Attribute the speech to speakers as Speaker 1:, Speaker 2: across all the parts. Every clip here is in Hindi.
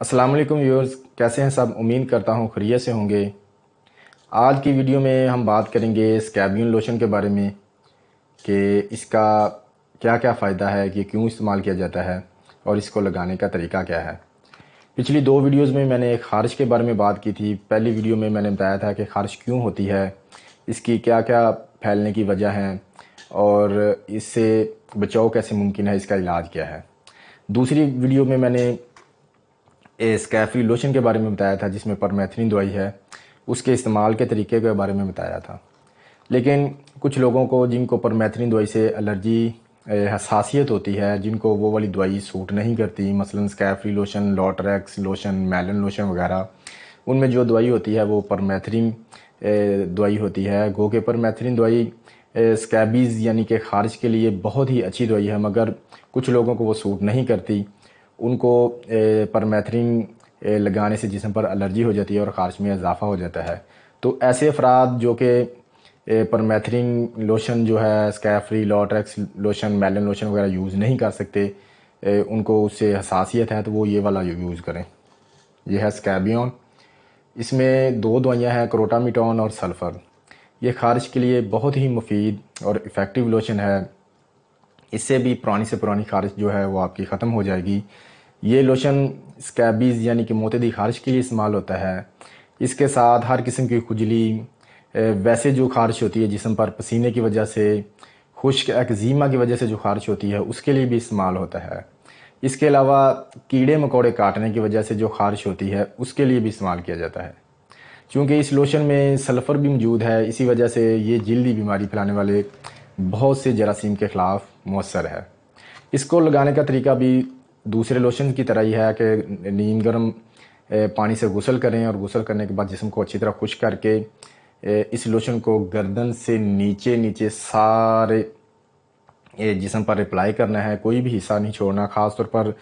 Speaker 1: अस्सलाम वालेकुम व्यूअर्स कैसे हैं सब उम्मीद करता हूँ खरीय से होंगे आज की वीडियो में हम बात करेंगे स्कैबियन लोशन के बारे में कि इसका क्या क्या फ़ायदा है कि क्यों इस्तेमाल किया जाता है और इसको लगाने का तरीका क्या है पिछली दो वीडियोस में मैंने खारिश के बारे में बात की थी पहली वीडियो में मैंने बताया था कि खारिश क्यों होती है इसकी क्या क्या फैलने की वजह है और इससे बचाव कैसे मुमकिन है इसका इलाज क्या है दूसरी वीडियो में मैंने लोशन के बारे में बताया था जिसमें परमेथ्रिन दवाई है उसके इस्तेमाल के तरीके के बारे में बताया था लेकिन कुछ लोगों को जिनको परमेथ्रिन दवाई से एलर्जी हसासीत होती है जिनको वो वाली दवाई सूट नहीं करती मसलन स्कैफ्री लोशन लॉटरेक्स लोशन मेलन लोशन वगैरह उनमें जो दवाई होती है वो परमेथ्रिन दवाई होती है गो के परमेथ्रिन दवाई स्कैबीज़ यानी कि खारिज के लिए बहुत ही अच्छी दवाई है मगर कुछ लोगों को वो सूट नहीं करती उनको परमेथ्रिन लगाने से जिसम पर एलर्जी हो जाती है और खारिश में इजाफा हो जाता है तो ऐसे अफराद जो कि परमेथरीन लोशन जो है स्कैफ्री लॉट्रैक्स लोशन मेलन लोशन वगैरह यूज़ नहीं कर सकते उनको उससे हसासीत है तो वो ये वाला यूज़ करें यह है स्कैबियन इसमें दो दवाइयाँ हैं क्रोटामिटोन और सल्फ़र ये खारिश के लिए बहुत ही मुफीद और इफ़ेक्टिव लोशन है इससे भी पुरानी से पुरानी खारिश जो है वो आपकी ख़त्म हो जाएगी ये लोशन स्कैबीज़ यानी कि मोतदी खारिश के लिए इस्तेमाल होता है इसके साथ हर किस्म की खुजली वैसे जो खारिश होती है जिसम पर पसीने की वजह से खुश्क एक्जीमा की वजह से जो खारिश होती है उसके लिए भी इस्तेमाल होता है इसके अलावा कीड़े मकोड़े काटने की वजह से जो खारिश होती है उसके लिए भी इस्तेमाल किया जाता है क्योंकि इस लोशन में सल्फ़र भी मौजूद है इसी वजह से ये जल्दी बीमारी फैलाने वाले बहुत से जरासीम के ख़िलाफ़ मौसर है इसको लगाने का तरीका भी दूसरे लोशन की तरह ही है कि नीम गर्म पानी से गुसल करें और गुसल करने के बाद जिसम को अच्छी तरह खुश करके इस लोशन को गर्दन से नीचे नीचे सारे ये जिसम पर अप्लाई करना है कोई भी हिस्सा नहीं छोड़ना ख़ास तौर पर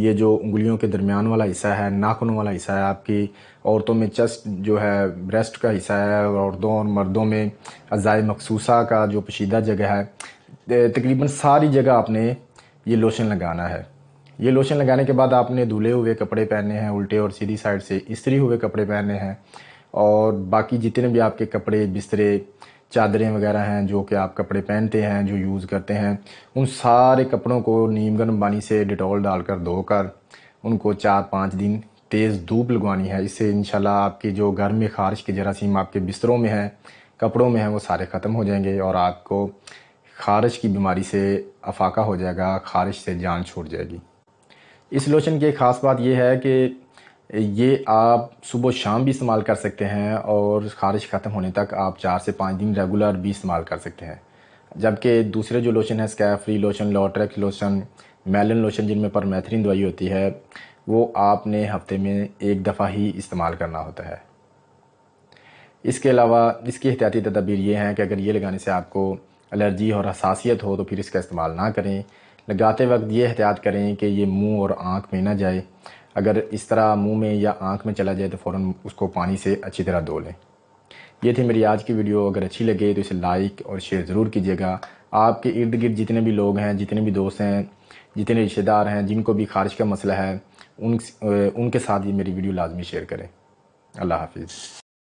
Speaker 1: ये जो उंगलियों के दरमियान वाला हिस्सा है नाखूनों वाला हिस्सा है आपकी औरतों में चस्ट जो है ब्रेस्ट का हिस्सा है औरतों और मर्दों में अज़ाय मखसूसा का जो पशीदा जगह है तकरीबन सारी जगह आपने ये लोशन लगाना है ये लोशन लगाने के बाद आपने धुले हुए कपड़े पहने हैं उल्टे और सीधी साइड से इस्त्री हुए कपड़े पहने हैं और बाकी जितने भी आपके कपड़े बिस्तरे चादरें वगैरह हैं जो कि आप कपड़े पहनते हैं जो यूज़ करते हैं उन सारे कपड़ों को नीम गर्म पानी से डिटॉल डालकर धोकर उनको चार पाँच दिन तेज़ धूप लगवानी है इससे इन आपकी जो घर में खारिश की जरासीम आपके बिस्तरों में है कपड़ों में है वो सारे ख़त्म हो जाएंगे और आपको खारिश की बीमारी से अफाका हो जाएगा खारिश से जान छूट जाएगी इस लोशन की ख़ास बात यह है कि ये आप सुबह शाम भी इस्तेमाल कर सकते हैं और ख़ारिश ख़त्म होने तक आप चार से पाँच दिन रेगुलर भी इस्तेमाल कर सकते हैं जबकि दूसरे जो लोशन है स्कैफ्री लोशन लॉट्रेक्स लोशन मेलन लोशन जिनमें पर मैथरीन दवाई होती है वो आपने हफ्ते में एक दफ़ा ही इस्तेमाल करना होता है इसके अलावा इसकी एहतियाती तदाबीर ये हैं कि अगर ये लगाने से आपको एलर्जी और हसासीत हो तो फिर इसका इस्तेमाल ना करें लगाते वक्त ये एहतियात करें कि ये मुंह और आंख में ना जाए अगर इस तरह मुंह में या आंख में चला जाए तो फ़ौर उसको पानी से अच्छी तरह धो लें ये थी मेरी आज की वीडियो अगर अच्छी लगे तो इसे लाइक और शेयर ज़रूर कीजिएगा आपके इर्द गिर्द जितने भी लोग हैं जितने भी दोस्त हैं जितने रिश्तेदार हैं जिनको भी खारिश का मसला है उन उनके साथ ये मेरी वीडियो लाजमी शेयर करें अल्लाह हाफिज़